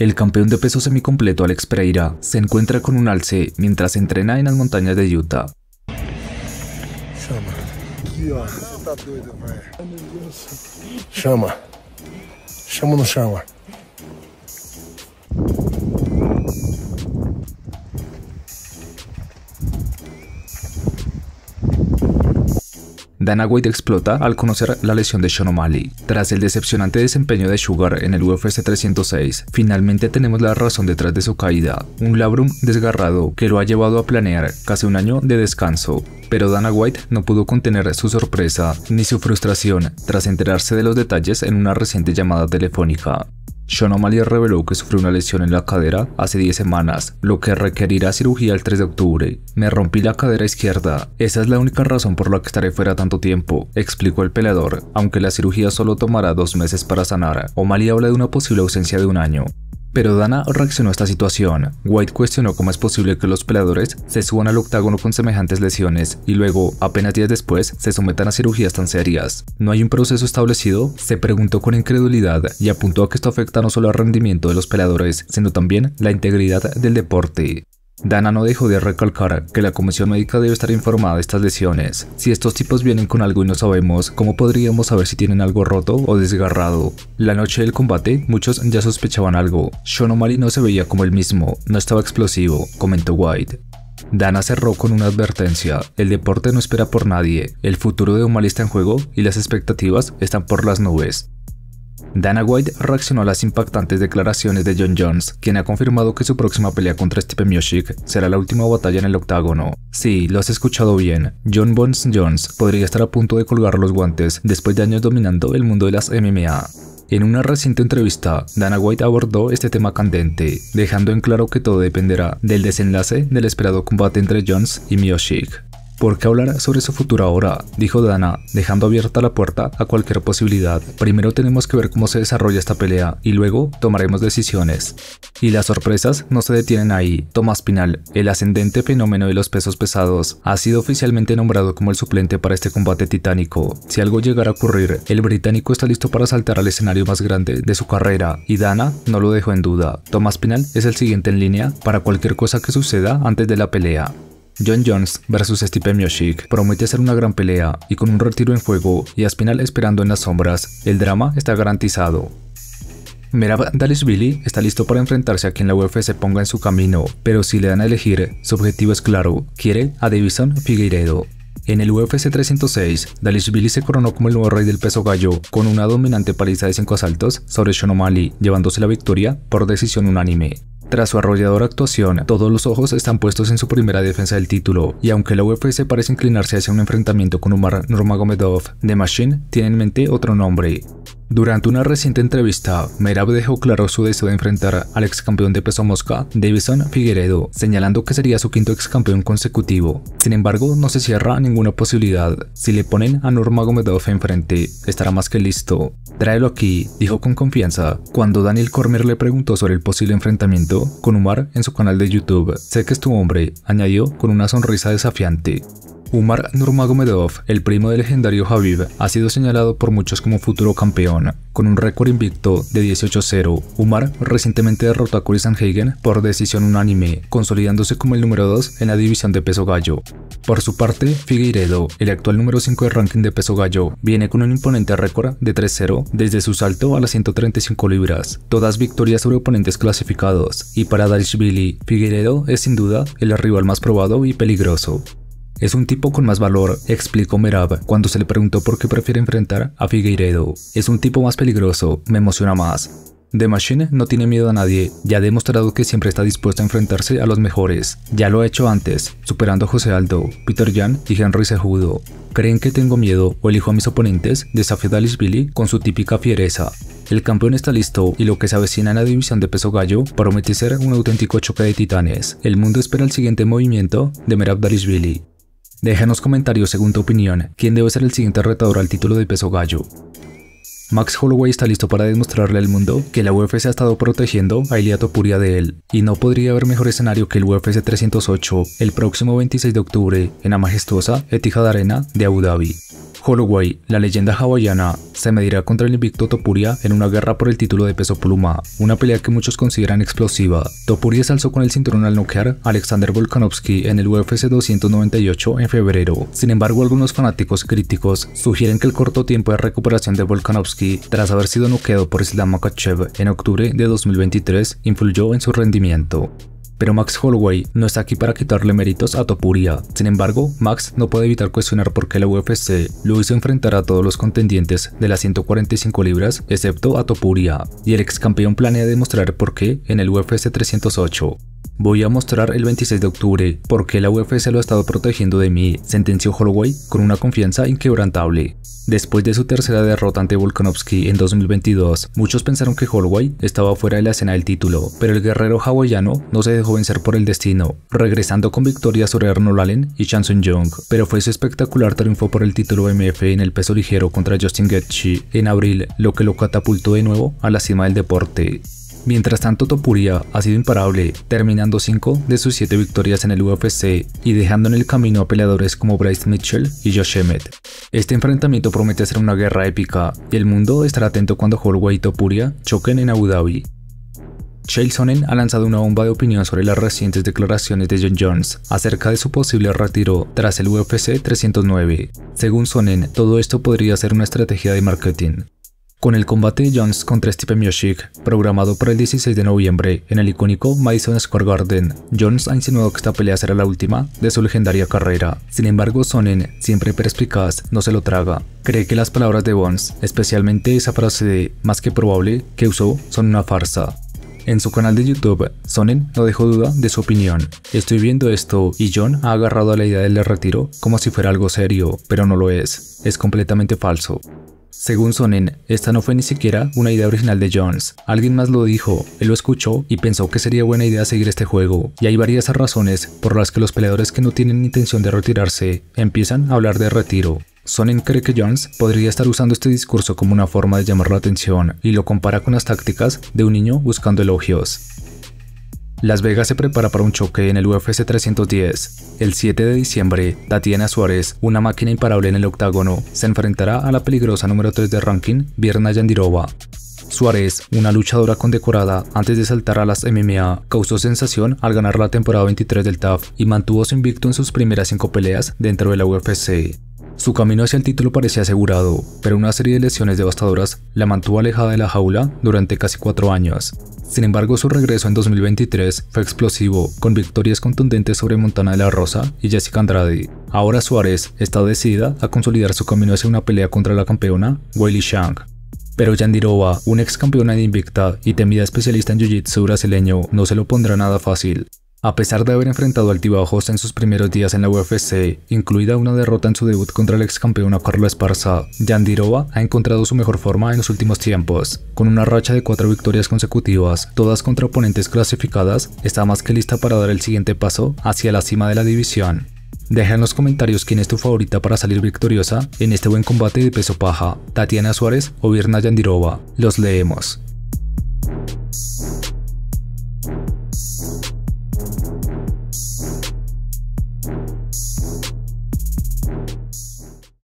El campeón de peso semicompleto Alex Pereira se encuentra con un alce mientras entrena en las montañas de Utah. Chama. Chama. Chama no Dana White explota al conocer la lesión de Sean O'Malley. Tras el decepcionante desempeño de Sugar en el UFC 306, finalmente tenemos la razón detrás de su caída, un labrum desgarrado que lo ha llevado a planear casi un año de descanso. Pero Dana White no pudo contener su sorpresa ni su frustración tras enterarse de los detalles en una reciente llamada telefónica. Sean O'Malley reveló que sufrió una lesión en la cadera hace 10 semanas, lo que requerirá cirugía el 3 de octubre. Me rompí la cadera izquierda, esa es la única razón por la que estaré fuera tanto tiempo, explicó el peleador, aunque la cirugía solo tomará dos meses para sanar. O'Malley habla de una posible ausencia de un año. Pero Dana reaccionó a esta situación. White cuestionó cómo es posible que los peleadores se suban al octágono con semejantes lesiones y luego, apenas días después, se sometan a cirugías tan serias. ¿No hay un proceso establecido? Se preguntó con incredulidad y apuntó a que esto afecta no solo al rendimiento de los peleadores, sino también la integridad del deporte. Dana no dejó de recalcar que la comisión médica debe estar informada de estas lesiones. Si estos tipos vienen con algo y no sabemos, ¿cómo podríamos saber si tienen algo roto o desgarrado? La noche del combate, muchos ya sospechaban algo. Sean O'Malley no se veía como el mismo, no estaba explosivo, comentó White. Dana cerró con una advertencia, el deporte no espera por nadie, el futuro de O'Malley está en juego y las expectativas están por las nubes. Dana White reaccionó a las impactantes declaraciones de John Jones, quien ha confirmado que su próxima pelea contra Stephen Miocic será la última batalla en el octágono. Sí, lo has escuchado bien, John Bones Jones podría estar a punto de colgar los guantes después de años dominando el mundo de las MMA. En una reciente entrevista, Dana White abordó este tema candente, dejando en claro que todo dependerá del desenlace del esperado combate entre Jones y Miocic. ¿Por qué hablar sobre su futuro ahora? Dijo Dana, dejando abierta la puerta a cualquier posibilidad. Primero tenemos que ver cómo se desarrolla esta pelea y luego tomaremos decisiones. Y las sorpresas no se detienen ahí. Tomás Pinal, el ascendente fenómeno de los pesos pesados, ha sido oficialmente nombrado como el suplente para este combate titánico. Si algo llegara a ocurrir, el británico está listo para saltar al escenario más grande de su carrera y Dana no lo dejó en duda. Tomás Pinal es el siguiente en línea para cualquier cosa que suceda antes de la pelea. John Jones versus Stephen Miocic promete ser una gran pelea y con un retiro en fuego y Aspinal esperando en las sombras, el drama está garantizado. Merab Billy está listo para enfrentarse a quien la UFC ponga en su camino, pero si le dan a elegir, su objetivo es claro, quiere a Davison Figueiredo. En el UFC 306, Billy se coronó como el nuevo rey del peso gallo con una dominante paliza de 5 asaltos sobre Shonomali, llevándose la victoria por decisión unánime. Tras su arrolladora actuación, todos los ojos están puestos en su primera defensa del título, y aunque la UFC parece inclinarse hacia un enfrentamiento con Umar Nurmagomedov, The Machine tiene en mente otro nombre. Durante una reciente entrevista, Merab dejó claro su deseo de enfrentar al ex campeón de peso mosca, Davison Figueredo, señalando que sería su quinto ex campeón consecutivo. Sin embargo, no se cierra ninguna posibilidad. Si le ponen a Gomedov enfrente, estará más que listo. Tráelo aquí, dijo con confianza, cuando Daniel Cormier le preguntó sobre el posible enfrentamiento con Umar en su canal de YouTube. Sé que es tu hombre, añadió con una sonrisa desafiante. Umar Nurmagomedov, el primo del legendario Habib, ha sido señalado por muchos como futuro campeón. Con un récord invicto de 18-0, Umar recientemente derrotó a Chris Sanhagen por decisión unánime, consolidándose como el número 2 en la división de peso gallo. Por su parte, Figueiredo, el actual número 5 de ranking de peso gallo, viene con un imponente récord de 3-0 desde su salto a las 135 libras, todas victorias sobre oponentes clasificados, y para Dalishvili, Figueiredo es sin duda el rival más probado y peligroso. Es un tipo con más valor, explicó Merab cuando se le preguntó por qué prefiere enfrentar a Figueiredo. Es un tipo más peligroso, me emociona más. The Machine no tiene miedo a nadie, ya ha demostrado que siempre está dispuesto a enfrentarse a los mejores. Ya lo ha hecho antes, superando a José Aldo, Peter Jan y Henry Sejudo. ¿Creen que tengo miedo o elijo a mis oponentes? Desafió Billy con su típica fiereza. El campeón está listo y lo que se avecina en la división de peso gallo promete ser un auténtico choque de titanes. El mundo espera el siguiente movimiento de Merab Billy. Déjanos comentarios según tu opinión quién debe ser el siguiente retador al título de peso gallo. Max Holloway está listo para demostrarle al mundo que la UFC ha estado protegiendo a Ilia Topuria de él, y no podría haber mejor escenario que el UFC 308 el próximo 26 de octubre en la majestuosa de Arena de Abu Dhabi. Holloway, la leyenda hawaiana, se medirá contra el invicto Topuria en una guerra por el título de peso pluma, una pelea que muchos consideran explosiva. Topuria se alzó con el cinturón al noquear Alexander Volkanovski en el UFC 298 en febrero. Sin embargo, algunos fanáticos críticos sugieren que el corto tiempo de recuperación de Volkanovski tras haber sido noqueado por Islam Makachev en octubre de 2023 influyó en su rendimiento pero Max Holloway no está aquí para quitarle méritos a Topuria. Sin embargo, Max no puede evitar cuestionar por qué la UFC lo hizo enfrentar a todos los contendientes de las 145 libras, excepto a Topuria, y el ex campeón planea demostrar por qué en el UFC 308. Voy a mostrar el 26 de octubre por qué la UFC lo ha estado protegiendo de mí, sentenció Holloway con una confianza inquebrantable. Después de su tercera derrota ante Volkanovski en 2022, muchos pensaron que Holloway estaba fuera de la escena del título, pero el guerrero hawaiano no se dejó vencer por el destino, regresando con victoria sobre Arnold Allen y Chanson Young, pero fue su espectacular triunfo por el título MF en el peso ligero contra Justin Gaethje en abril, lo que lo catapultó de nuevo a la cima del deporte. Mientras tanto, Topuria ha sido imparable, terminando 5 de sus 7 victorias en el UFC y dejando en el camino a peleadores como Bryce Mitchell y Josh Emmett. Este enfrentamiento promete ser una guerra épica y el mundo estará atento cuando Holloway y Topuria choquen en Abu Dhabi. Chael Sonnen ha lanzado una bomba de opinión sobre las recientes declaraciones de John Jones acerca de su posible retiro tras el UFC 309. Según Sonnen, todo esto podría ser una estrategia de marketing, con el combate de Jones contra Stephen Miocic, programado para el 16 de noviembre en el icónico Madison Square Garden, Jones ha insinuado que esta pelea será la última de su legendaria carrera. Sin embargo, Sonnen, siempre perspicaz, no se lo traga. Cree que las palabras de Bones, especialmente esa frase de más que probable que usó, son una farsa. En su canal de YouTube, Sonnen no dejó duda de su opinión. Estoy viendo esto y Jones ha agarrado a la idea del retiro como si fuera algo serio, pero no lo es. Es completamente falso. Según Sonnen, esta no fue ni siquiera una idea original de Jones. Alguien más lo dijo, él lo escuchó y pensó que sería buena idea seguir este juego. Y hay varias razones por las que los peleadores que no tienen intención de retirarse empiezan a hablar de retiro. Sonnen cree que Jones podría estar usando este discurso como una forma de llamar la atención y lo compara con las tácticas de un niño buscando elogios. Las Vegas se prepara para un choque en el UFC 310. El 7 de diciembre, Tatiana Suárez, una máquina imparable en el octágono, se enfrentará a la peligrosa número 3 de ranking, Vierna Yandirova. Suárez, una luchadora condecorada antes de saltar a las MMA, causó sensación al ganar la temporada 23 del TAF y mantuvo su invicto en sus primeras 5 peleas dentro de la UFC. Su camino hacia el título parecía asegurado, pero una serie de lesiones devastadoras la mantuvo alejada de la jaula durante casi cuatro años. Sin embargo, su regreso en 2023 fue explosivo, con victorias contundentes sobre Montana de la Rosa y Jessica Andrade. Ahora Suárez está decidida a consolidar su camino hacia una pelea contra la campeona, Weili Shang. Pero Yandirova, una ex campeona de Invicta y temida especialista en Jiu-Jitsu brasileño, no se lo pondrá nada fácil. A pesar de haber enfrentado altibajos en sus primeros días en la UFC, incluida una derrota en su debut contra el ex campeón Carlos Esparza, Yandirova ha encontrado su mejor forma en los últimos tiempos. Con una racha de cuatro victorias consecutivas, todas contra oponentes clasificadas, está más que lista para dar el siguiente paso hacia la cima de la división. Deja en los comentarios quién es tu favorita para salir victoriosa en este buen combate de peso paja, Tatiana Suárez o Virna Yandirova. Los leemos.